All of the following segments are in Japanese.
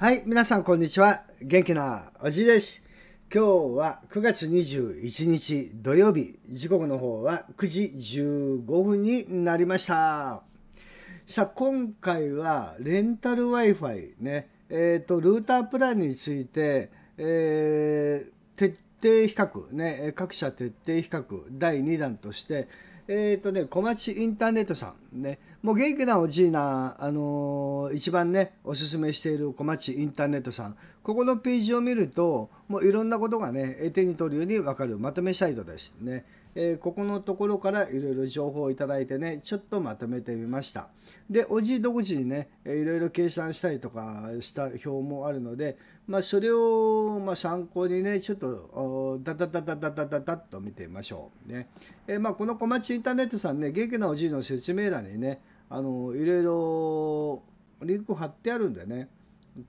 はい、皆さんこんにちは。元気なおじいです。今日は9月21日土曜日、時刻の方は9時15分になりました。さあ、今回はレンタル Wi-Fi ね、えっ、ー、と、ルータープランについて、えー、徹底比較ね、各社徹底比較第2弾として、えっ、ー、とね、小町インターネットさん。ね、もう元気なおじいな、あのー、一番ね、おすすめしている小町インターネットさん。ここのページを見ると、もういろんなことがね、手に取るようにわかるまとめサイトですね。えー、ここのところからいろいろ情報をいただいてね、ちょっとまとめてみました。で、おじい独自にね、いろいろ計算したりとかした表もあるので、まあ、それを、ま参考にね、ちょっと、ダダダダダダダダッと見てみましょう。ね。えー、まあ、この小町インターネットさんね、元気なおじいの説明欄にね、あの、いろいろリンク貼ってあるんでね、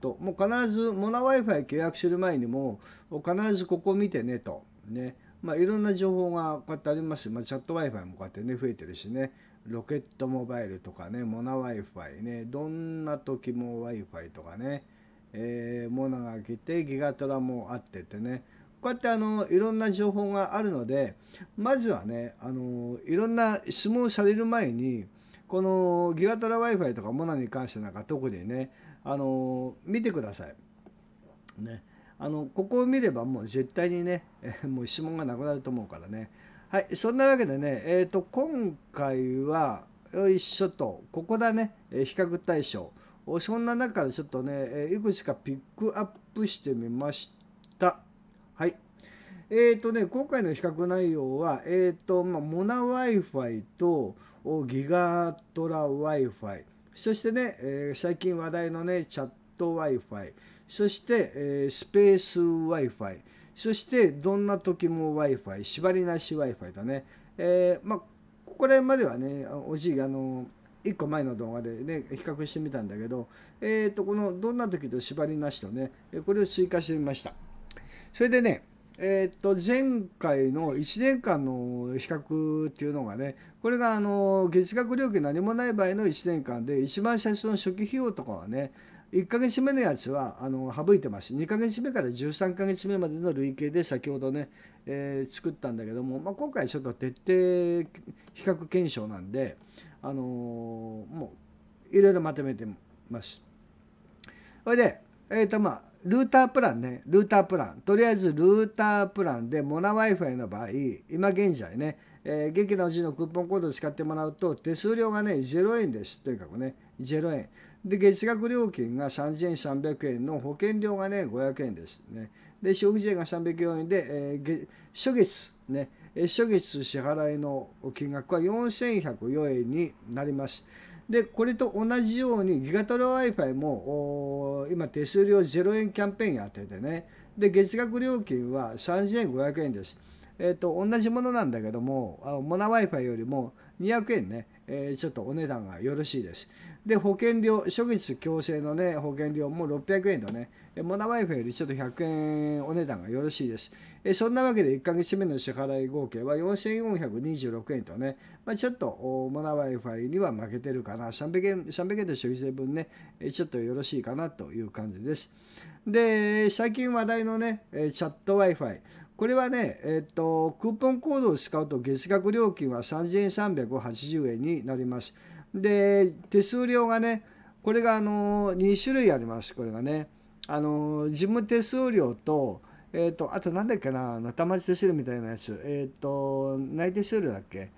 ともう必ずモナ Wi-Fi 契約する前にも必ずここ見てねとねまあ、いろんな情報がこうやってありますし、まあ、チャット Wi-Fi もこうやってね、増えてるしね、ロケットモバイルとかね、モナ Wi-Fi ね、どんな時も Wi-Fi とかね、えー、モナが来て、ギガトラもあっててね、こうやってあの、いろんな情報があるので、まずはね、あの、いろんな質問される前に、このギガトラ Wi-Fi とかモナに関してなんか特にね、あの、見てください。ね。あのここを見ればもう絶対にね、え もう指紋がなくなると思うからねはいそんなわけでねえっ、ー、と今回はよいしょとここだね、え比較対象そんな中からちょっとね、えいくつかピックアップしてみましたはいえーとね、今回の比較内容は、えーとまあ、モナ Wi-Fi とギガトラ Wi-Fi そしてね、えー、最近話題のねチャット Wi-Fi そして、えー、スペース Wi-Fi。そして、どんな時も Wi-Fi。縛りなし Wi-Fi だね。えー、まあ、ここら辺まではね、おじい、あの、1個前の動画でね、比較してみたんだけど、えっ、ー、と、この、どんな時と縛りなしとね、これを追加してみました。それでね、えー、と、前回の1年間の比較っていうのがね、これがあの月額料金何もない場合の1年間で、一番最初の初期費用とかはね、1か月目のやつはあの省いてます2か月目から13か月目までの累計で先ほどね、えー、作ったんだけども、まあ、今回ちょっと徹底比較検証なんで、あのー、もういろいろまとめてます。それで、えーとまあ、ルータープランねルータープランとりあえずルータープランでモナ Wi-Fi の場合今現在ね、えー、元気なうちのクーポンコードを使ってもらうと手数料がね0円ですとにかくね0円。で、月額料金が3円300円の保険料がね、500円ですね。で、消費税が304円で、えー、初月、ね、初月支払いの金額は4104円になります。で、これと同じようにギガトロ Wi-Fi も今手数料0円キャンペーンやっててね、で、月額料金は3500円です。えっ、ー、と、同じものなんだけども、モナ Wi-Fi よりも200円ね、えー、ちょっとお値段がよろしいです。で、保険料、初月強制のね、保険料も600円とね、モナワイフよりちょっと100円お値段がよろしいです。えそんなわけで1ヶ月目の支払い合計は4426円とね、まあ、ちょっとモナワイファイには負けてるかな、300円 ,300 円と消費税分ね、ちょっとよろしいかなという感じです。で、最近話題のね、チャット Wi-Fi。これはね、えっと、クーポンコードを使うと月額料金は3380円になります。で、手数料がね、これがあの2種類あります、これがね。あの事務手数料と、えっと、あと何だっけな、仲間手数料みたいなやつ、えっと、内手数料だっけ。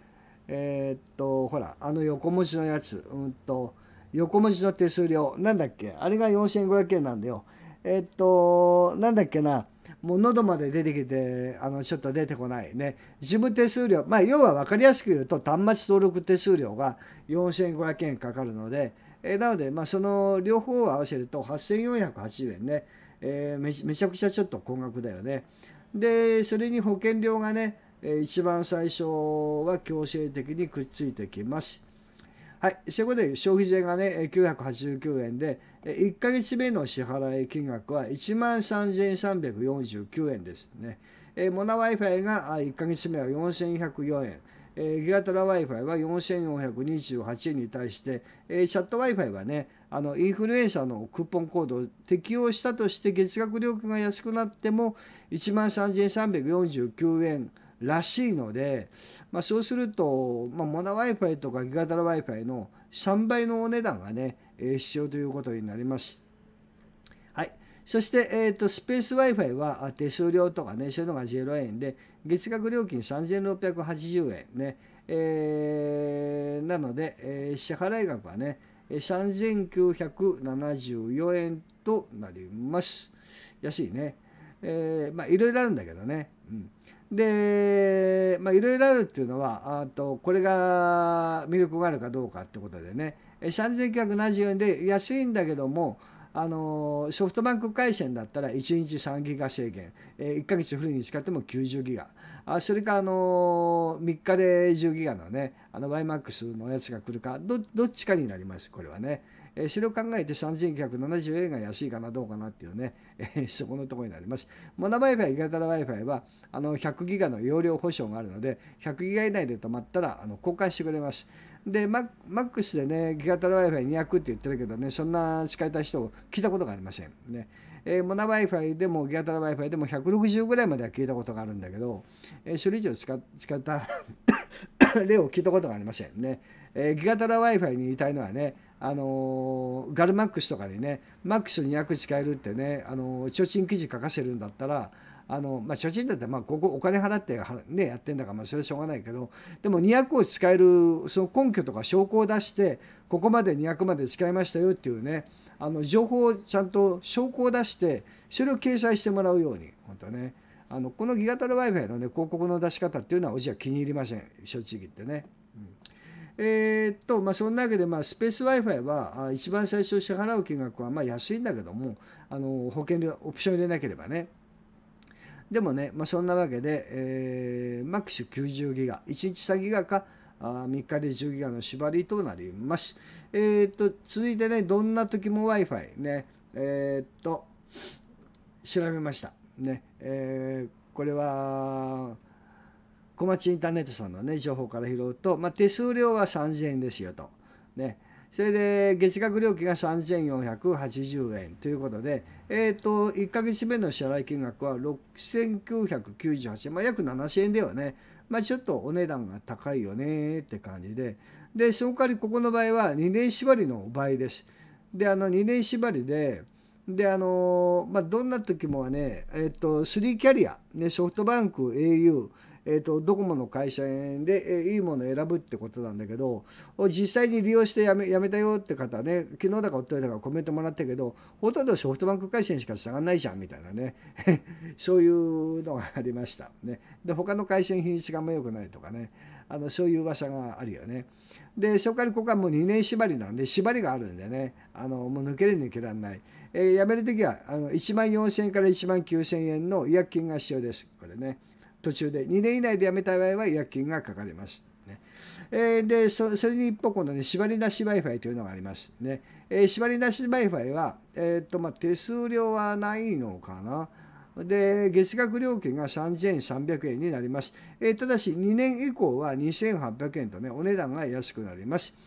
えっと、ほら、あの横文字のやつ、うんと、横文字の手数料、なんだっけ、あれが4500円なんだよ。えっと、なんだっけな、もう喉まで出てきてあのちょっと出てこないね事務手数料まあ要は分かりやすく言うと端末登録手数料が4500円かかるので、えー、なのでまあその両方を合わせると8480円ね、えー、めめちゃくちゃちょっと高額だよねでそれに保険料がね一番最初は強制的にくっついてきますはい、そこで消費税がね、989円で、1ヶ月目の支払い金額は1万3349円ですね。えモナ Wi-Fi が1ヶ月目は4104円。えギガトラ Wi-Fi は4428円に対して、えチャット Wi-Fi はね、あのインフルエンサーのクーポンコードを適用したとして月額料金が安くなっても1万3349円らしいので、まあ、そうすると、まあ、モナ Wi-Fi とかギガタラ Wi-Fi の3倍のお値段がね、えー、必要ということになります。はい。そして、えーと、スペース Wi-Fi は手数料とかね、そういうのが0円で、月額料金3680円ね。えー、なので、えー、支払額はね、3974円となります。安いね。えー、まあいろいろあるんだけどね。うん、でまあいろいろあるっていうのはあとこれが魅力があるかどうかってことでね3970円で安いんだけどもあのソフトバンク回線だったら1日3ギガ制限、え1ヶ月フルに使っても90ギガあそれか、あの3日で10ギガのねあの YMAX のやつが来るかどっちかになりますこれはね。えー、それを考えて3970円が安いかなどうかなっていうね、えー、そこのところになります。モナ Wi-Fi、ガタラ Wi-Fi はあの100ギガの容量保証があるので、100ギガ以内で止まったらあの交換してくれます。で、マックスでね、ギガタラ Wi-Fi200 って言ってるけどね、そんな使いたい人 を聞いたことがありません。ねえー、モナ Wi-Fi でもギガタラ Wi-Fi でも160ぐらいまでは聞いたことがあるんだけど、えー、それ以上使使った例を聞いたことがありませんね。えー、ギガタラ Wi-Fi に言いたいのはね、あのガルマックスとかでねマックス200使えるってねあの貯金記事書かせるんだったらあのまあ、初心だってまあここお金払ってね、やってんだからまあそれはしょうがないけどでも200を使えるその根拠とか証拠を出してここまで200まで使いましたよっていうねあの情報をちゃんと証拠を出してそれを掲載してもらうように本当ねあのこのギガタル Wi-Fi の、ね、広告の出し方っていうのはおじは気に入りません正直言ってね。えー、っと、まあ、そんなわけで、まあ、スペース Wi-Fi は、一番最初支払う金額は、まあ、安いんだけども、あの、保険料、オプション入れなければね。でもね、まあ、そんなわけで、えー、マックス90ギガ、1日3ギガか、あ3日で10ギガの縛りとなります。えー、っと、続いてね、どんな時も Wi-Fi ね、えー、っと、調べました。ね、えー、これは、小町インターネットさんのね情報から拾うと、まあ、手数料は3000円ですよと。ね、それで月額料金が3480円ということで、えーと、1か月目の支払い金額は6998円、まあ、約7000円ではね、まあ、ちょっとお値段が高いよねって感じででその代わりここの場合は2年縛りの場合です。であの2年縛りでであのまあ、どんな時もね、えっ、と、3キャリア、ね、ソフトバンク、au、えーと、ドコモの会社で、えー、いいものを選ぶってことなんだけど実際に利用してやめやめたよって方ね昨日だかおっといだかコメントもらったけどほとんどソフトバンク回線しか下がらないじゃんみたいなね そういうのがありましたねで他の回線品質があんま良くないとかねあのそういう噂があるよねで紹介らここはもう2年縛りなんで縛りがあるんでねあのもう抜けれ抜けられない、えー、やめる時はあの1万4000円から1万9000円の違約金が必要ですこれね途中で2年以内で辞めた場合は違約金がかかります。ねえー、でそれに一方今度ね縛りなし Wi-Fi というのがありますね、えー、縛りなし Wi-Fi は、えーとまあ、手数料はないのかな、で、月額料金が3300円になります。えただし、2年以降は2800円とね、お値段が安くなります。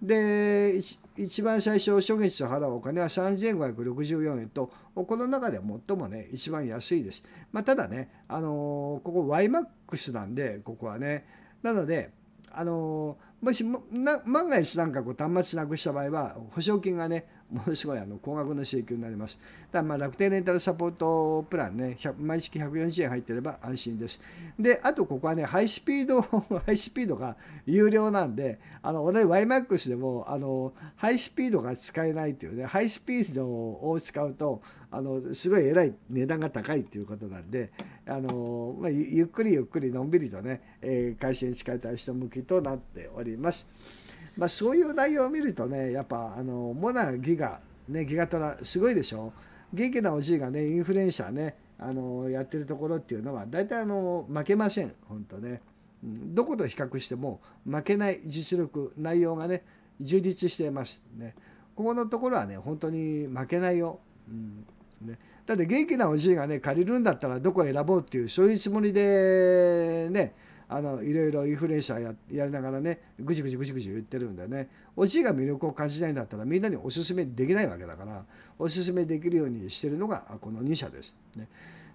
で、一番最初、初月払うお金は3564円と、この中で最もね、一番安いです。まあ、ただね、あのー、ここ YMAX なんで、ここはね。なので、あのー、もしも万が一なんかこう端末なくした場合は、保証金がね、ものすごいあの高額の請求になります。だまあ楽天レンタルサポートプランね、毎月140円入ってれば安心です。で、あとここはね、ハイスピード、ハイスピードが有料なんで、あの、同じ YMAX でも、あの、ハイスピードが使えないっていうね、ハイスピードを使うと、あの、すごいえらい値段が高いっていうことなんで、あの、まあ、ゆっくりゆっくりのんびりとね、えー、会社に使いたい人向きとなっております。まあ、そういう内容を見るとねやっぱあのモナギガ、ね、ギガトラすごいでしょ元気なおじいがねインフルエンサーねあのやってるところっていうのは大体あの負けません本当ね、うん、どこと比較しても負けない実力内容がね充実していますねここのところはね本当に負けないよ、うんね、だって元気なおじいがね借りるんだったらどこ選ぼうっていうそういうつもりでねあのいろいろインフレーションややりながらねぐじぐじぐじぐじ言ってるんでねおじいが魅力を感じないんだったらみんなにおすすめできないわけだからおすすめできるようにしてるのがこの2社です。ね、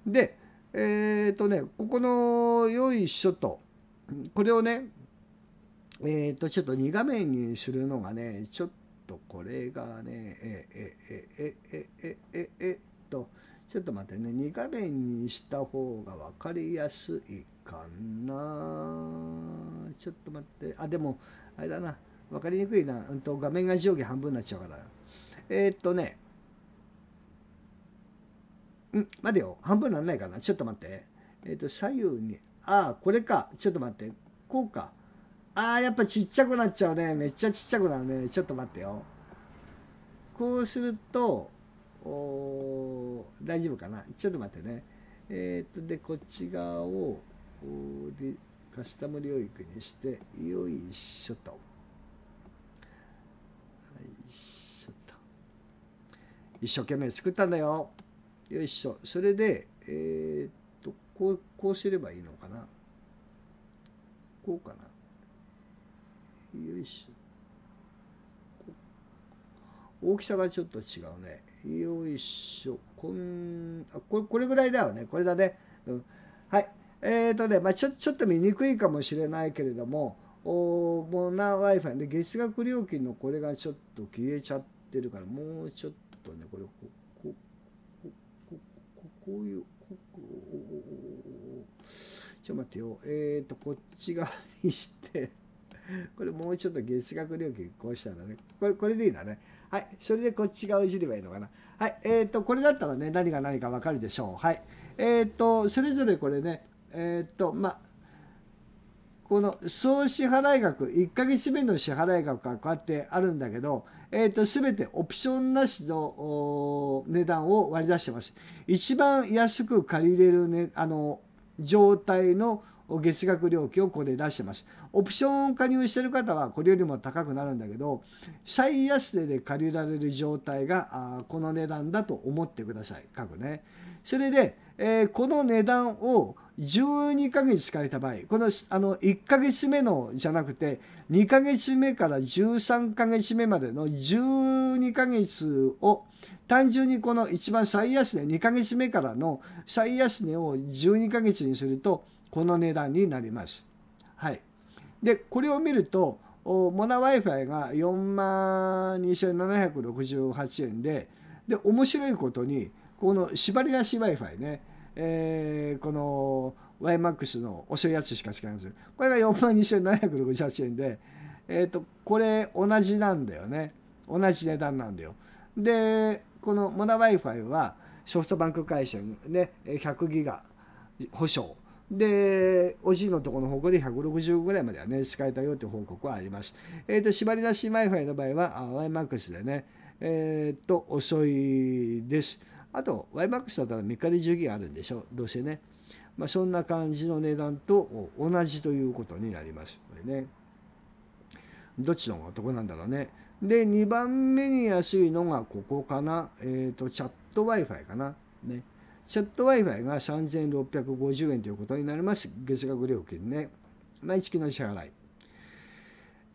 でえっ、ー、とねここの「よいしょ」とこれをねえっ、ー、とちょっと2画面にするのがねちょっとこれがねええええええええっとちょっと待ってね2画面にした方が分かりやすいかなちょっと待ってあでもあれだな分かりにくいな、うん、と画面が上下半分になっちゃうからえー、っとねん待てよ半分なんないかなちょっと待ってえー、っと左右にああこれかちょっと待ってこうかああやっぱちっちゃくなっちゃうねめっちゃちっちゃくなるねちょっと待ってよこうするとお大丈夫かなちょっと待ってねえー、っとでこっち側を法でカスタム領域にして、よいしょと。はいしょと。一生懸命作ったんだよ。よいしょ。それで、えー、っと、こう、こうすればいいのかな。こうかな。よいしょ。大きさがちょっと違うね。よいしょ。こん、あ、これ、これぐらいだよね。これだね。うん。はい。えっ、ー、とね、まあ、ちょちょっと見にくいかもしれないけれども、おモナ Wi-Fi で月額料金のこれがちょっと消えちゃってるから、もうちょっとね、これ、ここここここういう、ここちょっと待ってよ、えっ、ー、と、こっち側にして、これもうちょっと月額料金こうしたらね、これ、これでいいんだね。はい、それでこっち側いじればいいのかな。はい、えっ、ー、と、これだったらね、何が何かわかるでしょう。はい。えっ、ー、と、それぞれこれね、えー、っとまこの総支払額1ヶ月目の支払額がこうやってあるんだけど、えー、と全てオプションなしの値段を割り出してます一番安く借りれる、ね、あの状態の月額料金をここで出してますオプション加入してる方はこれよりも高くなるんだけど最安値で借りられる状態がこの値段だと思ってください各ねそれで、えー、この値段を12ヶ月使かれた場合、このあの1ヶ月目のじゃなくて、2ヶ月目から13ヶ月目までの12ヶ月を、単純にこの一番最安値、2ヶ月目からの最安値を12ヶ月にすると、この値段になります。はい。で、これを見ると、モナ Wi-Fi が4万2768円で、で、面白いことに、この縛り出し Wi-Fi ね、えー、この YMAX のお醤油やつしか使えません。これが4万2768円で、えっ、ー、と、これ同じなんだよね。同じ値段なんだよ。で、このモナ Wi-Fi はソフトバンク回線で100ギガ保証。で、おじいのところの方向で160ぐらいまではね、使えたよという報告はあります。えっ、ー、と、縛り出し Wi-Fi の場合は、YMAX でね、えっ、ー、と、遅いです。あと YMAX だったら3日で10ギガあるんでしょどうせね、まあ、そんな感じの値段と同じということになりますねどっちの方がお得なんだろうねで2番目に安いのがここかなえっ、ー、とチャット Wi-Fi かなねチャット Wi-Fi が3650円ということになります月額料金ね毎月の支払い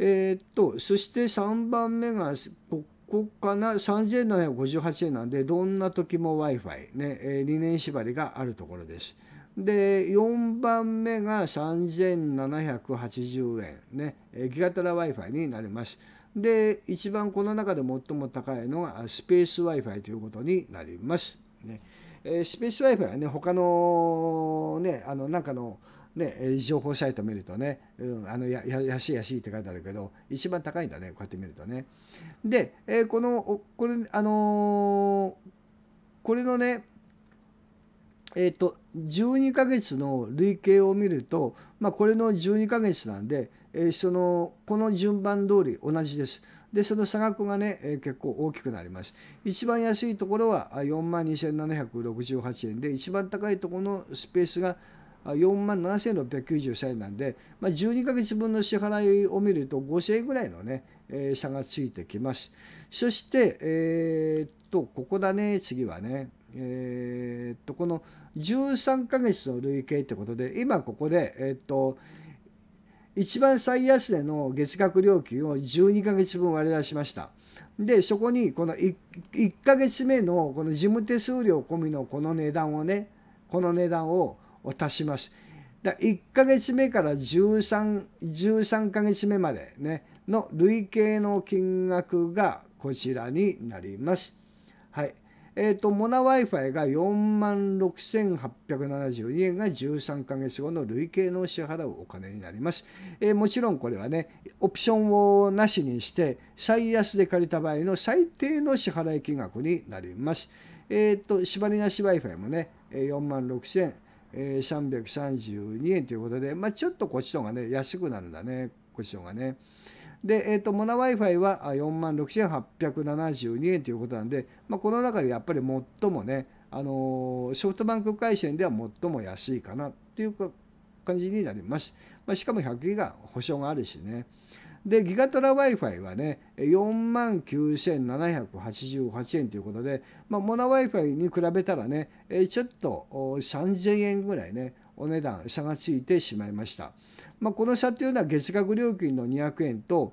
えー、っとそして3番目がここかな3758円なんでどんな時も w i f i ね、えー、2年縛りがあるところです。で4番目が3780円ね、えギガタラ w i f i になります。で一番この中で最も高いのがスペース w i f i ということになります。ねえー、スペース w i f i はね他のねあのなんかのね、情報サイト見るとね、うん、あのや安い安いって書いてあるけど一番高いんだねこうやって見るとね。で、えー、このこれあのー、これのねえっ、ー、と12ヶ月の累計を見ると、まあ、これの12ヶ月なんで、えー、そのこの順番通り同じです。でその差額がね、えー、結構大きくなります。一番安いところは4万2768円で一番高いところのスペースが4万7690社員なんで、まあ、12ヶ月分の支払いを見ると5円ぐらいのね、えー、差がついてきます。そして、えー、っと、ここだね、次はね。えー、っと、この13ヶ月の累計ってことで、今ここで、えっと、一番最安値の月額料金を12ヶ月分割り出しました。で、そこにこの 1, 1ヶ月目のこの事務手数料込みのこの値段をね、この値段をを足します。だ1ヶ月目から 13, 13ヶ月目まで、ね、の累計の金額がこちらになります。はい。えー、と、モナ Wi-Fi が4万6872円が13ヶ月後の累計の支払うお金になります。えー、もちろんこれはね、オプションをなしにして、最安で借りた場合の最低の支払い金額になります。えっ、ー、と、縛りなし Wi-Fi もね、4万6000円。332円ということで、まあ、ちょっとこっちの方がね、安くなるんだね、こっちの方がね。で、えっ、ー、と、モナ Wi-Fi は4万6872円ということなんで、まあ、この中でやっぱり最もね、あのー、ソフトバンク回線では最も安いかなっていう感じになります。まあ、しかも100ギガ保証があるしね。でギガトラ w i f i はね4万9788円ということで、まあ、モナ w i f i に比べたらねちょっと3000円ぐらいねお値段差がついてしまいました、まあ、この差というのは月額料金の200円と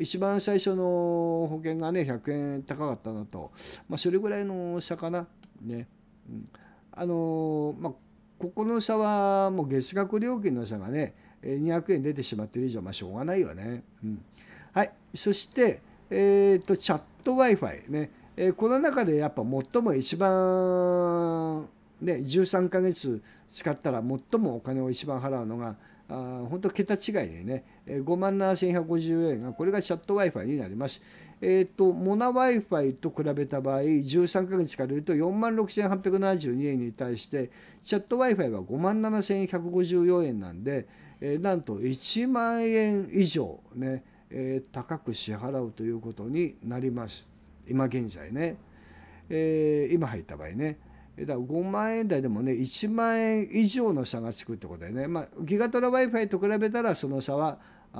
一番最初の保険がね100円高かったのと、まあ、それぐらいの差かなね、うん、あのまあここの差はもう月額料金の差がね200円出てしまってる以上、まあ、しょうがないよね。うん、はい、そして、えーと、チャット Wi-Fi ね、えー、この中でやっぱ最も一番、ね、13ヶ月使ったら最もお金を一番払うのが、あ本当桁違いでね、5万7150円が、これがチャット Wi-Fi になります。えっ、ー、と、モナ Wi-Fi と比べた場合、13ヶ月から言うと4万6872円に対して、チャット Wi-Fi は5万7154円なんで、えー、なんと1万円以上ね、えー、高く支払うということになります。今現在ね。え今入った場合ね。だ5万円台でもね1万円以上の差がつくってことだよね、まあ、ギガトラ w i f i と比べたらその差はあ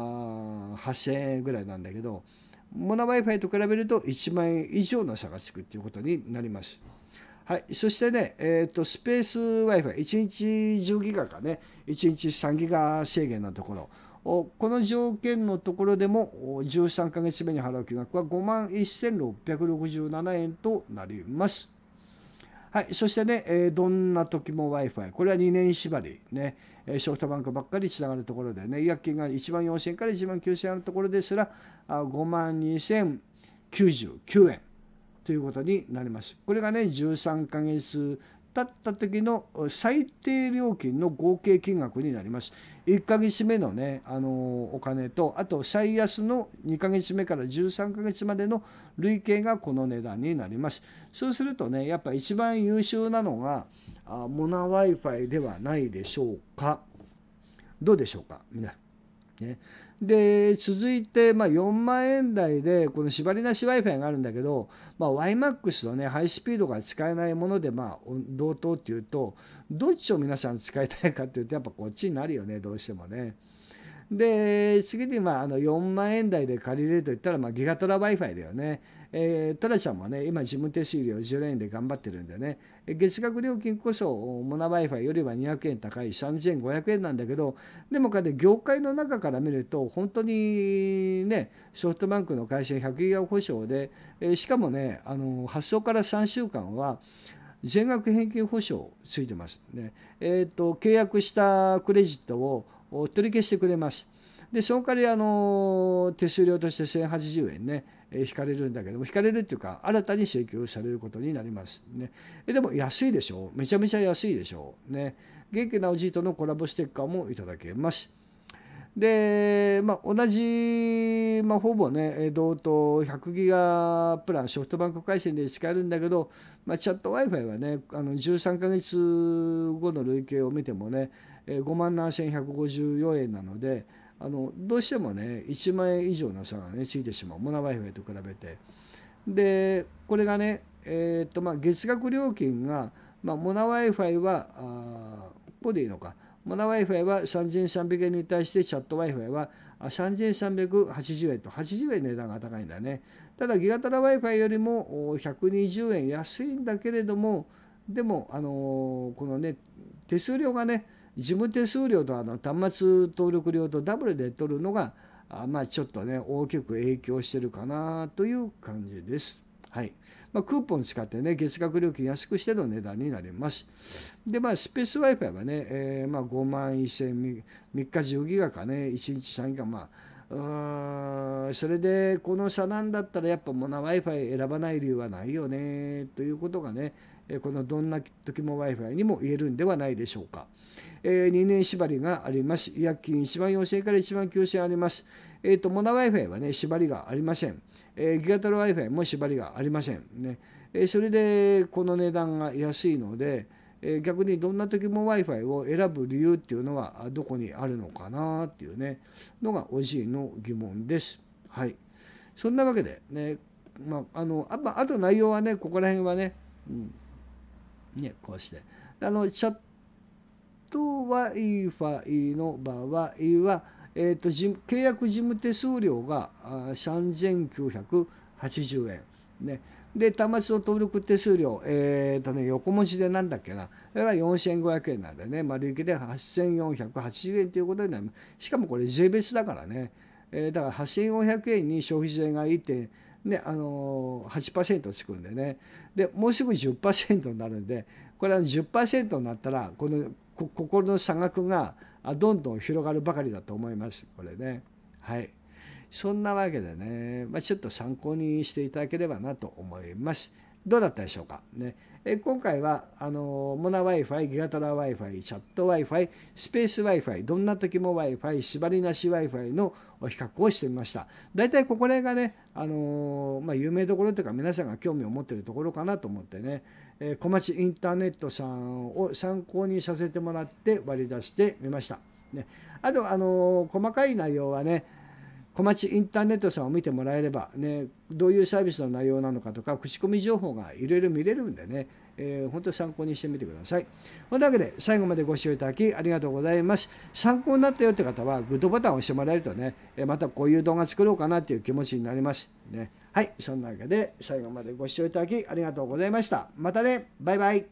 8,000円ぐらいなんだけどモナ w i f i と比べると1万円以上の差がつくっていうことになります。はい、そしてね、えーと、スペース Wi-Fi、1日10ギガかね、1日3ギガ制限のところ、この条件のところでも13ヶ月目に払う金額は5万1667円となります。はい、そしてね、えどんな時も Wi-Fi、これは2年縛り、ね、ソフトバンクばっかりつながるところでね、違約金が1万4000円から1万9000円あるところですら、5万2099円ということになります。これがね、13ヶ月立った時の最低料金の合計金額になります。1ヶ月目のね、あのお金と、あと最安の2ヶ月目から13ヶ月までの累計がこの値段になります。そうするとね、やっぱ一番優秀なのが、あモナ Wi-Fi ではないでしょうか。どうでしょうか、皆さん。ね、で続いて、まあ、4万円台でこの縛りなし w i f i があるんだけど、まあ、YMAX の、ね、ハイスピードが使えないもので、まあ、同等っていうとどっちを皆さん使いたいかっていうとやっぱこっちになるよねどうしてもね。で次にまああの4万円台で借りれるといったら、まあ、ギガトラ w i f i だよね。えー、トラちゃんもね、今事務手数料を10円で頑張ってるんでね、月額料金こそモナ Wi-Fi よりは200円高い3 500円なんだけど、でも業界の中から見ると、本当にね、ソフトバンクの会社100ギガ保証で、えしかもね、あの発送から3週間は、全額返金保証ついてます、ね。えっ、ー、と、契約したクレジットを取り消してくれます。で、その代わり、あの、手数料として1080円ね、引かれるんだけども惹かれるっていうか新たに請求されることになりますねえでも安いでしょうめちゃめちゃ安いでしょうね元気なおじいとのコラボステッカーもいただけますで、まあ、同じ、まあ、ほぼね、同等100ギガプラン、ソフトバンク回線で使えるんだけど、まあ、チャット Wi-Fi はね、あの13ヶ月後の累計を見てもね、5万7154円なので、あのどうしてもね1万円以上の差がねついてしまうモナワイフェと比べてでこれがねえっ、ー、とまあ月額料金が、まあ、モナイファイはあここでいいのかモナイファイは3300円に対してチャットワイファイは3380円と80円値段が高いんだねただギガトライファイよりも120円安いんだけれどもでもあのー、このね手数料がね事務手数料とあの端末登録料とダブルで取るのがあまあちょっとね大きく影響してるかなという感じです。はいまあ、クーポン使ってね月額料金安くしての値段になります。でまあスペース Wi-Fi はね、えー、まあ5万1000 3日10ギガかね1日3ギガまあーそれでこの社なんだったらやっぱモナ w i f i 選ばない理由はないよねということがねこのどんな時も w i f i にも言えるんではないでしょうか、えー、2年縛りがあります医薬金1番4 0から1番9 0ありますえっ、ー、とモナ w i f i はね縛りがありません、えー、ギガタル w i f i も縛りがありませんね、えそれでこの値段が安いので、え逆にどんな時も w i f i を選ぶ理由っていうのはどこにあるのかなっていうねのがおじいの疑問です。はい、そんなわけでね、まあ、あのああと内容はねここら辺はね,、うん、ねこうしてあのチャット Wi-Fi の場合は、えーと契約事務手数料が3980円、ね、で端末の登録手数料、えーとね、横文字でなんだっけなそれが4500円なんでね丸いきで8480円ということになる。しかもこれ税別だからね、えー、だから8400円に消費税がいてね、あのー、8%つくんでねでもうすぐ10%になるんでこれは10%になったらこのここの差額がどんどん広がるばかりだと思いますこれねはい。そんなわけでね、まあ、ちょっと参考にしていただければなと思います。どうだったでしょうか、ね、え今回はあのモナ Wi-Fi、ギガトラ Wi-Fi、チャット Wi-Fi、スペース Wi-Fi、どんな時も Wi-Fi、縛りなし Wi-Fi の比較をしてみました。大体ここら辺がね、あのまあ、有名どころというか皆さんが興味を持っているところかなと思ってね、えー、小町インターネットさんを参考にさせてもらって割り出してみました。ね、あと、あの細かい内容はね、小町インターネットさんを見てもらえれば、ね、どういうサービスの内容なのかとか口コミ情報がいろいろ見れるんでね、えー、本当参考にしてみてください。というわけで最後までご視聴いただきありがとうございます。参考になったよって方はグッドボタンを押してもらえるとねまたこういう動画作ろうかなっていう気持ちになります。ね、はいそんなわけで最後までご視聴いただきありがとうございました。またねバイバイ